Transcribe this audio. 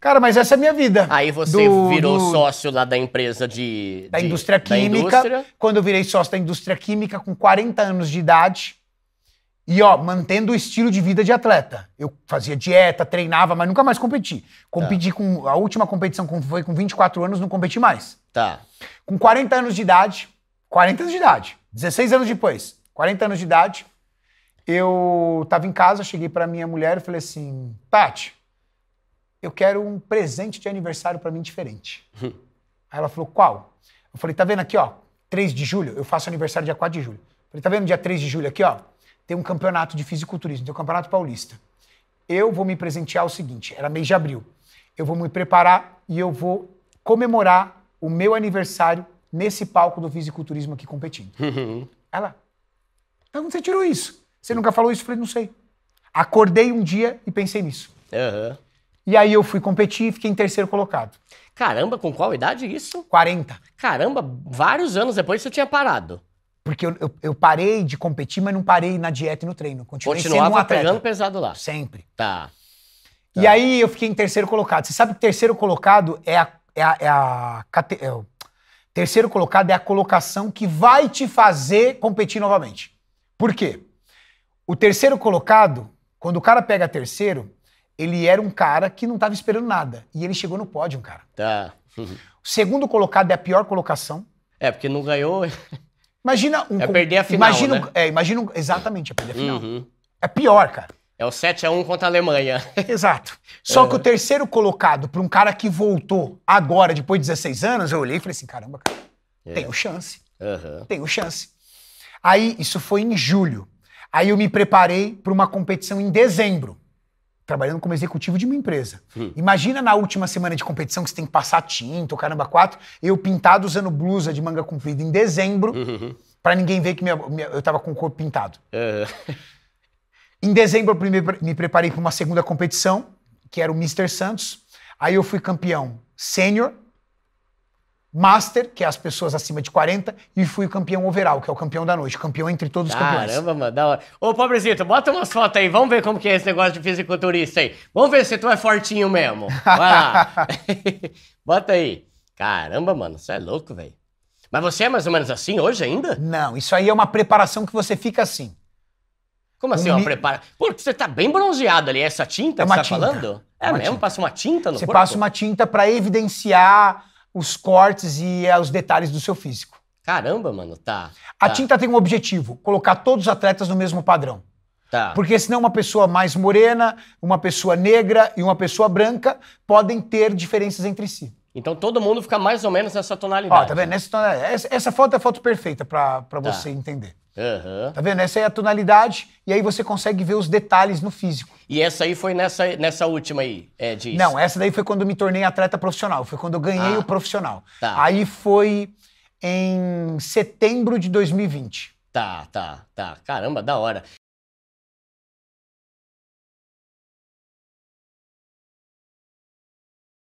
Cara, mas essa é a minha vida. Aí você do, virou do... sócio lá da empresa de. Da de, indústria química. Da indústria. Quando eu virei sócio da indústria química, com 40 anos de idade. E, ó, mantendo o estilo de vida de atleta. Eu fazia dieta, treinava, mas nunca mais competi. Competi tá. com. A última competição foi com 24 anos, não competi mais. Tá. Com 40 anos de idade. 40 anos de idade. 16 anos depois. 40 anos de idade. Eu tava em casa, cheguei pra minha mulher e falei assim: Tati eu quero um presente de aniversário para mim diferente. Hum. Aí ela falou, qual? Eu falei, tá vendo aqui, ó, 3 de julho, eu faço aniversário dia 4 de julho. Eu falei, tá vendo dia 3 de julho aqui, ó, tem um campeonato de fisiculturismo, tem um campeonato paulista. Eu vou me presentear o seguinte, era mês de abril. Eu vou me preparar e eu vou comemorar o meu aniversário nesse palco do fisiculturismo aqui competindo. Uhum. Ela, onde então você tirou isso? Você nunca falou isso? Eu falei, não sei. Acordei um dia e pensei nisso. Uhum. E aí eu fui competir e fiquei em terceiro colocado. Caramba, com qual idade isso? 40. Caramba, vários anos depois você tinha parado. Porque eu, eu, eu parei de competir, mas não parei na dieta e no treino. Continuei Continuava sendo um atleta. pegando pesado lá. Sempre. Tá. E tá. aí eu fiquei em terceiro colocado. Você sabe que terceiro colocado é a. É a, é a é o, terceiro colocado é a colocação que vai te fazer competir novamente. Por quê? O terceiro colocado, quando o cara pega terceiro, ele era um cara que não estava esperando nada. E ele chegou no pódio, cara. Tá. O segundo colocado é a pior colocação. É, porque não ganhou. Imagina um. É perder a final. Imagina, né? é, imagina um, exatamente, é perder a final. Uhum. É pior, cara. É o 7x1 contra a Alemanha. Exato. Só que o é. terceiro colocado para um cara que voltou agora, depois de 16 anos, eu olhei e falei assim: caramba, cara, é. tenho chance. Uhum. Tenho chance. Aí, isso foi em julho. Aí eu me preparei para uma competição em dezembro trabalhando como executivo de uma empresa. Hum. Imagina na última semana de competição que você tem que passar tinta, o caramba, quatro, eu pintado usando blusa de manga comprida em dezembro, uhum. para ninguém ver que minha, minha, eu tava com o corpo pintado. É. Em dezembro, eu me, me preparei para uma segunda competição, que era o Mr. Santos. Aí eu fui campeão sênior Master, que é as pessoas acima de 40, e fui o campeão overall, que é o campeão da noite, campeão entre todos os campeões. Caramba, mano, da hora. Ô, pobrezito, bota umas fotos aí, vamos ver como que é esse negócio de fisiculturista aí. Vamos ver se tu é fortinho mesmo. lá. bota aí. Caramba, mano, você é louco, velho. Mas você é mais ou menos assim hoje ainda? Não, isso aí é uma preparação que você fica assim. Como assim, um uma prepara? Porque você tá bem bronzeado ali, é essa tinta é que você tá tinta. falando? É, é mesmo? Tinta. Passa uma tinta no você corpo? Você passa uma tinta para evidenciar os cortes e eh, os detalhes do seu físico. Caramba, mano, tá. A tá. tinta tem um objetivo: colocar todos os atletas no mesmo padrão. Tá. Porque senão uma pessoa mais morena, uma pessoa negra e uma pessoa branca podem ter diferenças entre si. Então todo mundo fica mais ou menos nessa tonalidade. Ó, tá vendo? Nessa, tonalidade. essa, essa foto é a foto perfeita para tá. você entender. Uhum. Tá vendo? Essa é a tonalidade e aí você consegue ver os detalhes no físico. E essa aí foi nessa, nessa última aí, é, disso. Não, essa daí foi quando eu me tornei atleta profissional. Foi quando eu ganhei ah. o profissional. Tá. Aí foi em setembro de 2020. Tá, tá, tá. Caramba, da hora.